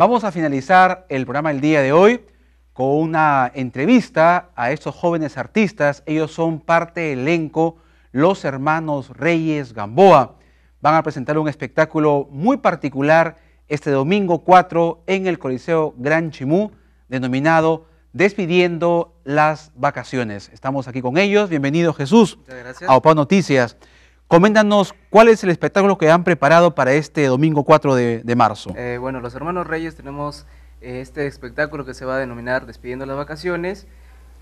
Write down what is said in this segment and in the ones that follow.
Vamos a finalizar el programa el día de hoy con una entrevista a estos jóvenes artistas. Ellos son parte del elenco Los Hermanos Reyes Gamboa. Van a presentar un espectáculo muy particular este domingo 4 en el Coliseo Gran Chimú, denominado Despidiendo las Vacaciones. Estamos aquí con ellos. Bienvenido Jesús Muchas gracias. a OPA Noticias. Coméntanos cuál es el espectáculo que han preparado para este domingo 4 de, marzo. Eh, bueno, los hermanos Reyes tenemos eh, este espectáculo que se va a denominar Despidiendo las Vacaciones,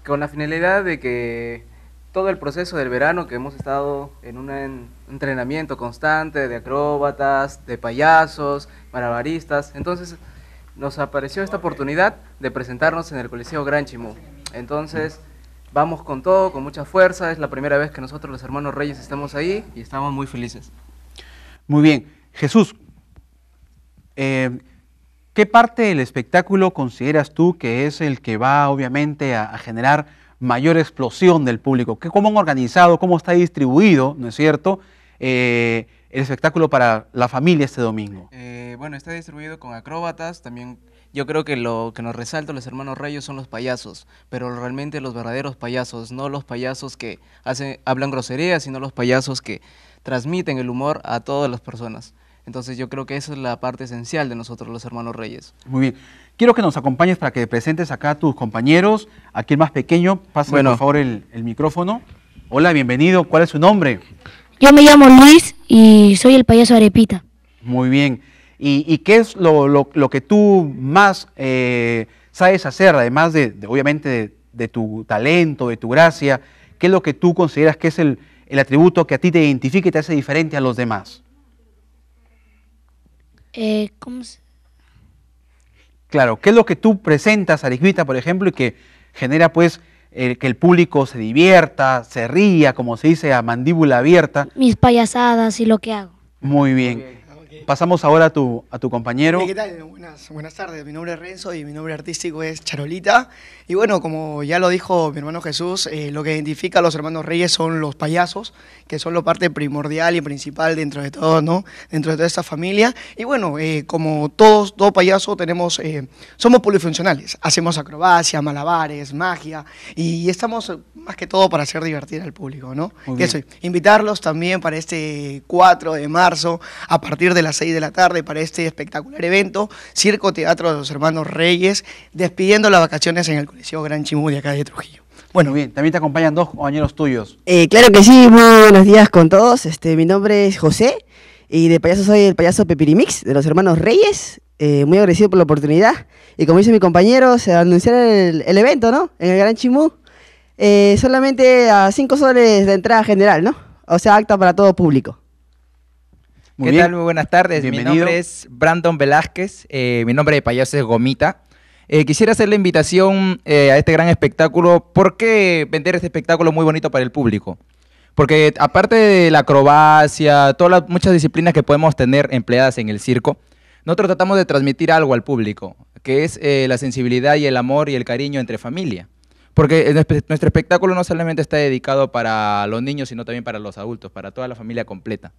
con la finalidad de que todo el proceso del verano que hemos estado en un entrenamiento constante de acróbatas, de payasos, marabaristas, entonces nos apareció esta oportunidad de presentarnos en el Coliseo Gran Chimú. Entonces vamos con todo, con mucha fuerza. Es la primera vez que nosotros los hermanos Reyes estamos ahí y estamos muy felices. Muy bien. Jesús, eh, ¿qué parte del espectáculo consideras tú que es el que va obviamente a, generar mayor explosión del público? ¿Cómo han organizado, cómo está distribuido, no es cierto, eh, el espectáculo para la familia este domingo? Eh, bueno, está distribuido con acróbatas, también yo creo que lo que nos resalta los hermanos reyes son los payasos, pero realmente los verdaderos payasos, no los payasos que hacen, hablan groserías, sino los payasos que transmiten el humor a todas las personas. Entonces yo creo que esa es la parte esencial de nosotros los hermanos Reyes. Muy bien. Quiero que nos acompañes para que presentes acá a tus compañeros. Aquí el más pequeño, pasa por favor el, el, micrófono. Hola, bienvenido. ¿Cuál es su nombre? Yo me llamo Luis y soy el payaso Arepita. Muy bien. ¿Y, qué es lo, que tú más eh, sabes hacer, además de, obviamente, de, tu talento, de tu gracia? ¿Qué es lo que tú consideras que es el, atributo que a ti te identifica y te hace diferente a los demás? Eh, ¿Cómo se...? Claro, ¿qué es lo que tú presentas, Arisbita, por ejemplo, y que genera pues que el público se divierta, se ría, como se dice, a mandíbula abierta? Mis payasadas y lo que hago. Muy bien. Pasamos ahora a tu, a tu compañero. ¿Qué tal? Buenas, tardes. Mi nombre es Renzo y mi nombre artístico es Charolita. Y bueno, como ya lo dijo mi hermano Jesús, eh, lo que identifica a los hermanos Reyes son los payasos, que son la parte primordial y principal dentro de todo, ¿no? Dentro de toda esta familia. Y bueno, eh, como todos, todo payaso, tenemos, eh, somos polifuncionales. Hacemos acrobacia, malabares, magia. Y estamos más que todo para hacer divertir al público, ¿no? invitarlos también para este 4 de marzo, a partir de la las 6 de la tarde para este espectacular evento, Circo Teatro de los Hermanos Reyes, despidiendo las vacaciones en el Coliseo Gran Chimú de acá de Trujillo. Bueno, bien, también te acompañan dos compañeros tuyos. Eh, claro que sí, muy buenos días con todos. Este, mi nombre es José y de payaso soy el payaso Pepirimix de los Hermanos Reyes. Eh, muy agradecido por la oportunidad. Y como dice mi compañero, se a el, el, evento, ¿no? En el Gran Chimú. Eh, solamente a 5 soles de entrada general, ¿no? O sea, acta para todo público. Muy ¿Qué tal? Muy buenas tardes. Bienvenido. Mi nombre es Brandon Velázquez. Eh, mi nombre de payaso es Gomita. Eh, quisiera hacer la invitación eh, a este gran espectáculo. ¿Por qué vender este espectáculo muy bonito para el público? Porque aparte de la acrobacia, todas las muchas disciplinas que podemos tener empleadas en el circo, nosotros tratamos de transmitir algo al público, que es la sensibilidad y el amor y el cariño entre familia. Porque nuestro espectáculo no solamente está dedicado para los niños, sino también para los adultos, para toda la familia completa.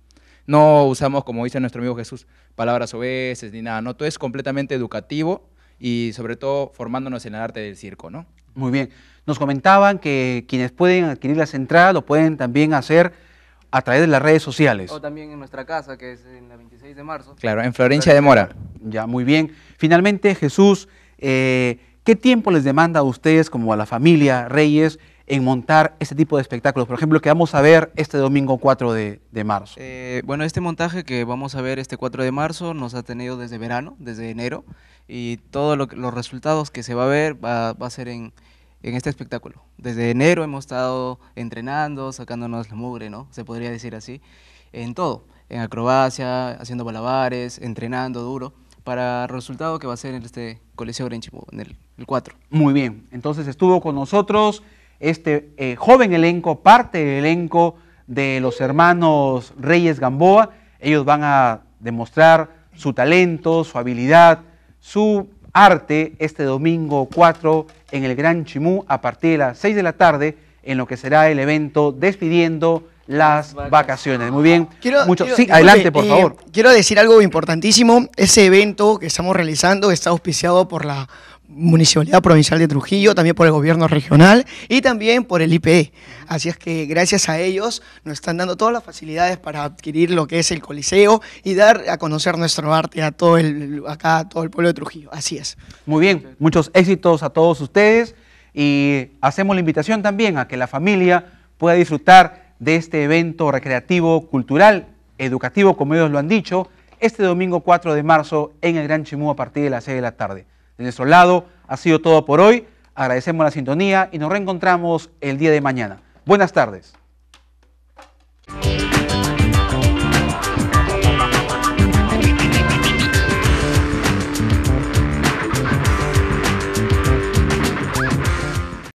No usamos, como dice nuestro amigo Jesús, palabras obeses ni nada, no, todo es completamente educativo y sobre todo formándonos en el arte del circo, ¿no? Muy bien. Nos comentaban que quienes pueden adquirir las entradas lo pueden también hacer a través de las redes sociales. O también en nuestra casa, que es en la 26 de marzo. Claro, en Florencia de Mora. Ya, muy bien. Finalmente, Jesús, eh, ¿qué tiempo les demanda a ustedes como a la familia Reyes en montar este tipo de espectáculos? Por ejemplo, que vamos a ver este domingo 4 de, marzo. Eh, bueno, este montaje que vamos a ver este 4 de marzo nos ha tenido desde verano, desde enero, y todos los resultados que se va a ver va, a ser en, este espectáculo. Desde enero hemos estado entrenando, sacándonos la mugre, ¿no? Se podría decir así, en todo, en acrobacia, haciendo balabares, entrenando duro, para el resultado que va a ser en este Coliseo Chivo, en el 4. Muy bien, entonces estuvo con nosotros este eh, joven elenco, parte del elenco de los hermanos Reyes Gamboa. Ellos van a demostrar su talento, su habilidad, su arte este domingo 4 en el Gran Chimú a partir de las 6 de la tarde en lo que será el evento despidiendo las vacaciones. Muy bien. Mucho, adelante, por eh, favor. Quiero decir algo importantísimo. Ese evento que estamos realizando está auspiciado por la Municipalidad Provincial de Trujillo, también por el gobierno regional y también por el IPE. Así es que gracias a ellos nos están dando todas las facilidades para adquirir lo que es el Coliseo y dar a conocer nuestro arte a todo el, acá, todo el pueblo de Trujillo. Así es. Muy bien, muchos éxitos a todos ustedes y hacemos la invitación también a que la familia pueda disfrutar de este evento recreativo, cultural, educativo, como ellos lo han dicho, este domingo 4 de marzo en el Gran Chimú a partir de las 6 de la tarde. De nuestro lado ha sido todo por hoy. Agradecemos la sintonía y nos reencontramos el día de mañana. Buenas tardes.